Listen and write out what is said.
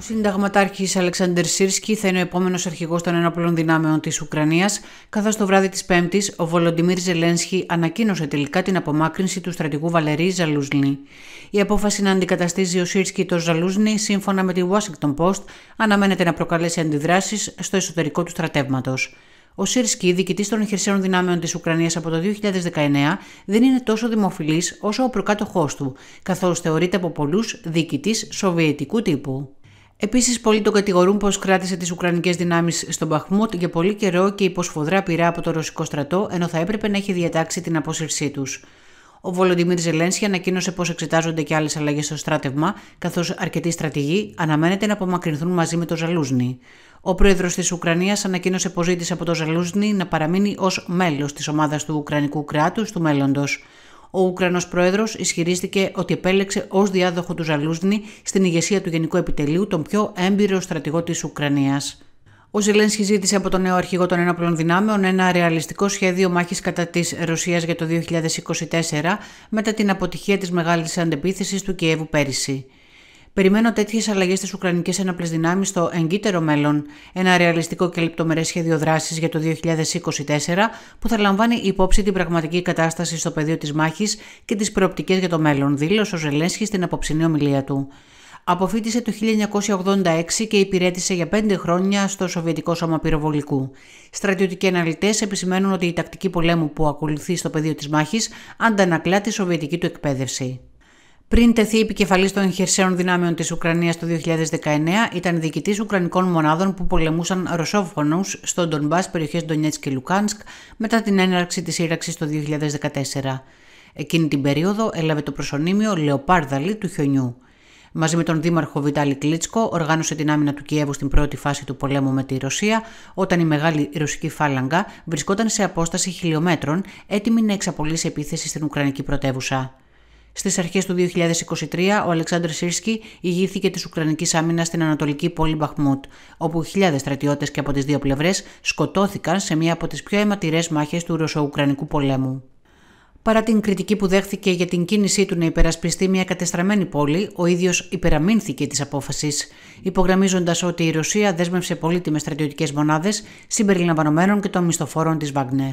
Ο συνταγματάρχης Αλεξάνδρ Σίρσκι θα είναι ο επόμενος αρχηγός των ενόπλων δυνάμεων της Ουκρανίας, καθώς το βράδυ της Πέμπτης ο Βολοντιμίρ Ζελένσκι ανακοίνωσε τελικά την απομάκρυνση του στρατηγού Βαλερή Ζαλούζνη. Η απόφαση να αντικαταστήσει ο Σίρσκι τον Ζαλούζνη, σύμφωνα με τη Washington Post, αναμένεται να προκαλέσει αντιδράσεις στο εσωτερικό του στρατεύματος. Ο Σίρσκι, διοικητής των χερσαίων δυνάμεων της Ουκρανίας από το 2019, δεν είναι τόσο δημοφιλής όσο ο προκάτοχός του, καθώς θεωρείται από πολλούς διοικητής σοβιετικού τύπου. Επίσης, πολλοί τον κατηγορούν πως κράτησε τις Ουκρανικές δυνάμεις στον Παχμούτ για πολύ καιρό και υπό σφοδρά πειρά από το ρωσικό στρατό, ενώ θα έπρεπε να έχει διατάξει την απόσυρσή τους. Ο Βολοντιμίρ Ζελένσκι ανακοίνωσε πως εξετάζονται και άλλες αλλαγές στο στράτευμα, καθώς αρκετοί στρατηγοί αναμένεται να απομακρυνθούν μαζί με τον Ζαλούζνη. Ο πρόεδρος της Ουκρανίας ανακοίνωσε πως ζήτησε από τον Ζαλούζνη να παραμείνει ως μέλος της ομάδας του Ουκρανικού κράτους του μέλλοντος ο Ουκρανός πρόεδρος ισχυρίστηκε ότι επέλεξε ως διάδοχο του Ζαλούσνη στην ηγεσία του Γενικού Επιτελείου τον πιο έμπειρο στρατηγό της Ουκρανίας. Ο Ζελένσκι ζήτησε από τον νέο αρχηγό των ενόπλων δυνάμεων ένα ρεαλιστικό σχέδιο μάχης κατά της Ρωσίας για το 2024 μετά την αποτυχία της μεγάλης αντεπίθεσης του Κιέβου πέρυσι. Περιμένω τέτοιες αλλαγές στις Ουκρανικές Ένοπλες Δυνάμεις στο εγκύτερο μέλλον. Ένα ρεαλιστικό και λεπτομερές σχέδιο δράσης για το 2024 που θα λαμβάνει υπόψη την πραγματική κατάσταση στο πεδίο της μάχης και τις προοπτικές για το μέλλον, δήλωσε ο Ζελένσκι στην αποψινή ομιλία του. Αποφύτησε το 1986 και υπηρέτησε για πέντε χρόνια στο Σοβιετικό Σώμα Πυροβολικού. Στρατιωτικοί αναλυτές επισημαίνουν ότι η τακτική πολέμου που ακολουθεί στο πεδίο της μάχης αντανακλά τη σοβιετική του εκπαίδευση. Πριν τεθεί επικεφαλής των χερσαίων δυνάμεων της Ουκρανίας το 2019, ήταν διοικητής Ουκρανικών μονάδων που πολεμούσαν ρωσόφωνους στον Ντομπά, περιοχέ Ντονιέτ και Λουκάνσκ, μετά την έναρξη της σύραξη το 2014. Εκείνη την περίοδο έλαβε το προσωνύμιο Λεοπάρδαλη του χιονιού. Μαζί με τον Δήμαρχο Βιτάλη Κλίτσκο, οργάνωσε την άμυνα του Κιέβου στην πρώτη φάση του πολέμου με τη Ρωσία, όταν η μεγάλη ρωσική φάλαγγα βρισκόταν σε απόσταση χιλιόμετρων, έτοιμη να εξαπολύσει επίθεση στην Ουκρανική πρωτεύουσα. Στις αρχές του 2023, ο Αλεξάνδρ Σίρσκι ηγήθηκε της Ουκρανικής άμυνας στην ανατολική πόλη Μπαχμούτ, όπου χιλιάδες στρατιώτες και από τις δύο πλευρές σκοτώθηκαν σε μία από τις πιο αιματηρές μάχες του Ρωσο-Ουκρανικού πολέμου. Παρά την κριτική που δέχθηκε για την κίνησή του να υπερασπιστεί μια κατεστραμμένη πόλη, ο ίδιος υπεραμείνθηκε της απόφασης, υπογραμμίζοντας ότι η Ρωσία δέσμευσε πολύτιμες στρατιωτικές μονάδες συμπεριλαμβανομένων και των μισθοφόρων της Βαγνέρ.